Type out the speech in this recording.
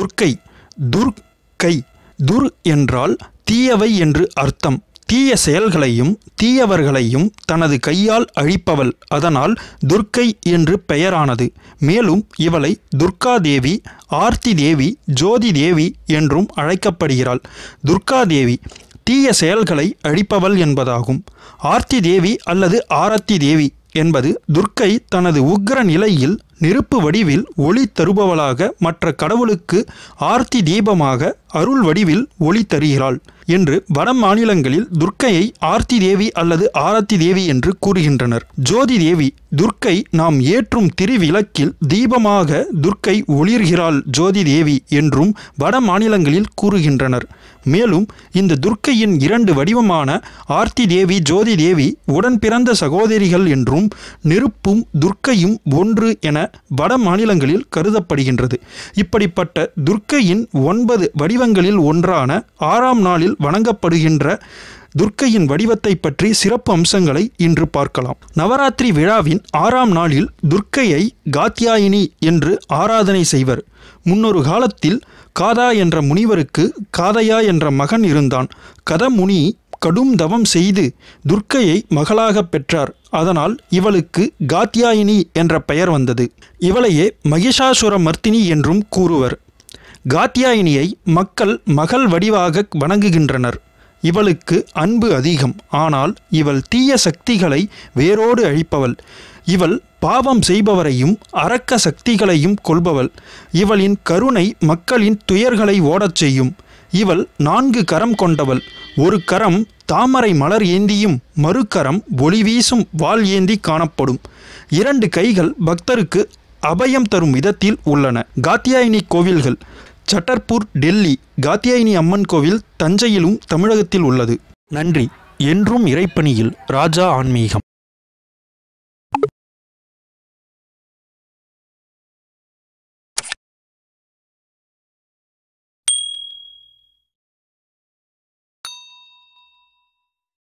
துர்க்கை துர்க்கை துர் என்றால் தீயவை என்று அர்த்தம் தீய செயல்களையும் தீயவர்களையும் தனது கையால் அழிப்பவள் அதனால் துர்க்கை என்று பெயரானது மேலும் இவளை துர்காதேவி தேவி ஆர்த்தி தேவி ஜோதி தேவி என்றும் அழைக்கப்படுகிறாள் துர்காதேவி தேவி தீய செயல்களை அழிப்பவள் என்பதாகும் ஆர்த்தி தேவி அல்லது ஆரத்தி தேவி என்பது துர்க்கை தனது உக்ர நிலையில் நெருப்பு வடிவில் ஒளி தருபவளாக மற்ற கடவுளுக்கு ஆர்த்தி தீபமாக அருள் வடிவில் ஒளி தருகிறாள் என்று வட மாநிலங்களில் துர்க்கையை ஆர்த்தி தேவி அல்லது ஆரத்தி தேவி என்று கூறுகின்றனர் ஜோதி தேவி துர்க்கை நாம் ஏற்றும் திருவிளக்கில் தீபமாக துர்க்கை ஒளிர்கிறாள் ஜோதி தேவி என்றும் வட மாநிலங்களில் கூறுகின்றனர் மேலும் இந்த துர்க்கையின் இரண்டு வடிவமான ஆர்த்தி தேவி ஜோதி தேவி உடன் பிறந்த சகோதரிகள் என்றும் நெருப்பும் துர்க்கையும் ஒன்று என வட மாநிலங்களில் கருதப்படுகின்றது இப்படிப்பட்ட துர்க்கையின் ஒன்பது வடிவ தெய்வங்களில் ஒன்றான ஆறாம் நாளில் வணங்கப்படுகின்ற துர்க்கையின் வடிவத்தை பற்றி சிறப்பு அம்சங்களை இன்று பார்க்கலாம் நவராத்திரி விழாவின் ஆறாம் நாளில் துர்க்கையை காத்தியாயினி என்று ஆராதனை செய்வர் முன்னொரு காலத்தில் காதா என்ற முனிவருக்கு காதையா என்ற மகன் இருந்தான் கதமுனி கடும் தவம் செய்து துர்க்கையை மகளாக பெற்றார் அதனால் இவளுக்கு காத்தியாயினி என்ற பெயர் வந்தது இவளையே மகிஷாசுர மர்த்தினி என்றும் கூறுவர் காத்தியாயினியை மக்கள் மகள் வடிவாக வணங்குகின்றனர் இவளுக்கு அன்பு அதிகம் ஆனால் இவள் தீய சக்திகளை வேரோடு அழிப்பவள் இவள் பாவம் செய்பவரையும் அரக்க சக்திகளையும் கொள்பவள் இவளின் கருணை மக்களின் துயர்களை ஓடச் செய்யும் இவள் நான்கு கரம் கொண்டவள் ஒரு கரம் தாமரை மலர் ஏந்தியும் மறுகரம் ஒளி வீசும் வால் ஏந்தி காணப்படும் இரண்டு கைகள் பக்தருக்கு அபயம் தரும் விதத்தில் உள்ளன காத்தியாயினி கோவில்கள் சட்டர்பூர் டெல்லி காத்தியாயினி அம்மன் கோவில் தஞ்சையிலும் தமிழகத்தில் உள்ளது நன்றி என்றும் இறைப்பணியில் ராஜா ஆன்மீகம்